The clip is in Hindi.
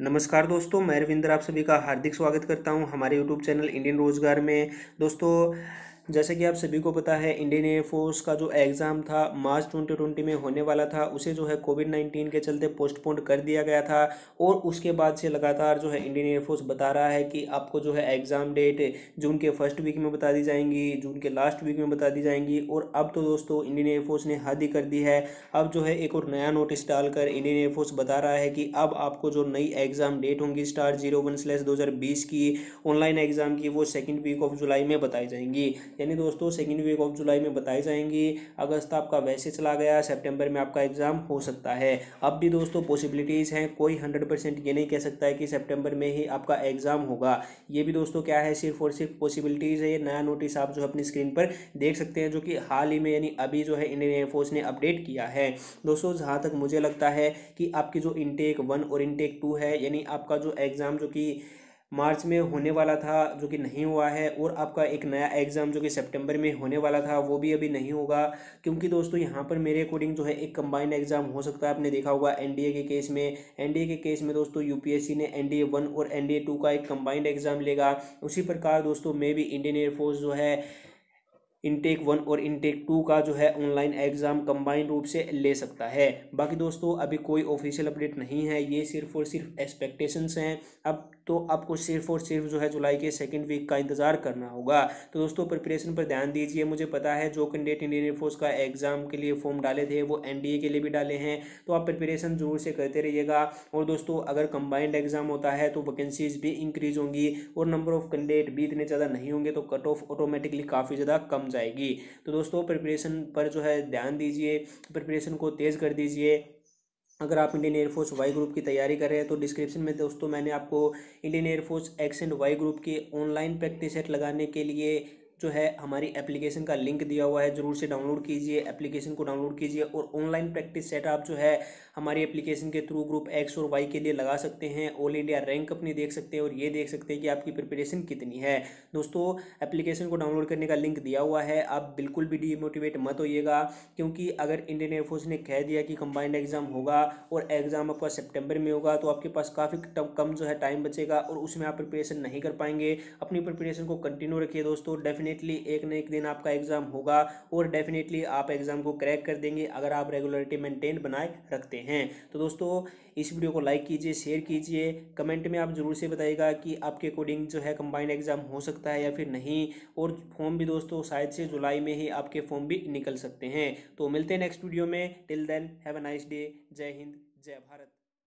नमस्कार दोस्तों मैं रविंदर आप सभी का हार्दिक स्वागत करता हूं हमारे यूट्यूब चैनल इंडियन रोजगार में दोस्तों जैसे कि आप सभी को पता है इंडियन एयरफोर्स का जो एग्ज़ाम था मार्च 2020 में होने वाला था उसे जो है कोविड 19 के चलते पोस्टपोन्ड कर दिया गया था और उसके बाद से लगातार जो है इंडियन एयरफोर्स बता रहा है कि आपको जो है एग्ज़ाम डेट जून के फर्स्ट वीक में बता दी जाएंगी जून के लास्ट वीक में बता दी जाएंगी और अब तो दोस्तों इंडियन एयरफोर्स ने हद ही कर दी है अब जो है एक और नया नोटिस डालकर इंडियन एयरफोर्स बता रहा है कि अब आपको जो नई एग्ज़ाम डेट होंगी स्टार जीरो वन स्लैस दो हज़ार बीस की ऑनलाइन एग्ज़ाम की वो सेकेंड वीक ऑफ जुलाई में बताई जाएंगी यानी दोस्तों सेकेंड वीक ऑफ जुलाई में बताई जाएंगी अगस्त आपका वैसे चला गया सेप्टेम्बर में आपका एग्जाम हो सकता है अब भी दोस्तों पॉसिबिलिटीज़ हैं कोई हंड्रेड परसेंट ये नहीं कह सकता है कि सेप्टेम्बर में ही आपका एग्जाम होगा ये भी दोस्तों क्या है सिर्फ और सिर्फ पॉसिबिलिटीज़ है ये नया नोटिस आप जो अपनी स्क्रीन पर देख सकते हैं जो कि हाल ही में यानी अभी जो है इंडियन एयरफोर्स ने अपडेट किया है दोस्तों जहाँ तक मुझे लगता है कि आपकी जो इनटेक वन और इनटेक टू है यानी आपका जो एग्ज़ाम जो कि मार्च में होने वाला था जो कि नहीं हुआ है और आपका एक नया एग्ज़ाम जो कि सितंबर में होने वाला था वो भी अभी नहीं होगा क्योंकि दोस्तों यहाँ पर मेरे अकॉर्डिंग जो है एक कंबाइंड एग्ज़ाम हो सकता है आपने देखा होगा एनडीए के केस में एनडीए के केस में दोस्तों यूपीएससी ने एनडीए वन और एन टू का एक कम्बाइंड एग्ज़ाम लेगा उसी प्रकार दोस्तों मे भी इंडियन एयरफोर्स जो है इनटेक वन और इनटेक टू का जो है ऑनलाइन एग्ज़ाम कंबाइंड रूप से ले सकता है बाकी दोस्तों अभी कोई ऑफिशियल अपडेट नहीं है ये सिर्फ और सिर्फ एक्सपेक्टेशंस हैं अब तो आपको सिर्फ और सिर्फ जो है जुलाई के सेकेंड वीक का इंतजार करना होगा तो दोस्तों प्रिपरेशन पर ध्यान दीजिए मुझे पता है जो कैंडिडेट इंडियन एयरफोर्स का एग्जाम के लिए फॉर्म डाले थे वो एनडीए के लिए भी डाले हैं तो आप प्रिपरेशन जरूर से करते रहिएगा और दोस्तों अगर कंबाइंड एग्जाम होता है तो वैकेंसीज भी इंक्रीज होंगी और नंबर ऑफ कैंडिडेट भी इतने ज़्यादा नहीं होंगे तो कट ऑफ ऑटोमेटिकली काफ़ी ज़्यादा कम जाएगी तो दोस्तों प्रिपरेशन पर जो है ध्यान दीजिए प्रिपरेशन को तेज़ कर दीजिए अगर आप इंडियन एयरफोर्स वाई ग्रुप की तैयारी कर रहे हैं तो डिस्क्रिप्शन में दोस्तों मैंने आपको Indian air force X and Y group के ऑनलाइन प्रैक्टिस सेट लगाने के लिए जो है हमारी एप्लीकेशन का लिंक दिया हुआ है जरूर से डाउनलोड कीजिए एप्लीकेशन को डाउनलोड कीजिए और ऑनलाइन प्रैक्टिस सेट आप जो है हमारी एप्लीकेशन के थ्रू ग्रुप एक्स और वाई के लिए लगा सकते हैं ऑल इंडिया रैंक अपनी देख सकते हैं और ये देख सकते हैं कि आपकी प्रिपरेशन कितनी है दोस्तों एप्लीकेशन को डाउनलोड करने का लिंक दिया हुआ है आप बिल्कुल भी डीमोटिवेट मत होइएगा क्योंकि अगर इंडियन एयरफोर्स ने कह दिया कि कंबाइंड एग्जाम होगा और एग्जाम आपका सेप्टेम्बर में होगा तो आपके पास काफ़ी कम जो है टाइम बचेगा और उसमें आप प्रिपरेशन नहीं कर पाएंगे अपनी प्रिपरेशन को कंटिन्यू रखिए दोस्तों डेफिनेट डेफिनेटली एक ना एक दिन आपका एग्ज़ाम होगा और डेफिनेटली आप एग्ज़ाम को क्रैक कर देंगे अगर आप रेगुलरिटी मेंटेन बनाए रखते हैं तो दोस्तों इस वीडियो को लाइक कीजिए शेयर कीजिए कमेंट में आप ज़रूर से बताइएगा कि आपके अकॉर्डिंग जो है कंबाइंड एग्ज़ाम हो सकता है या फिर नहीं और फॉर्म भी दोस्तों शायद से जुलाई में ही आपके फॉर्म भी निकल सकते हैं तो मिलते हैं नेक्स्ट वीडियो में till then have a nice day जय हिंद जय भारत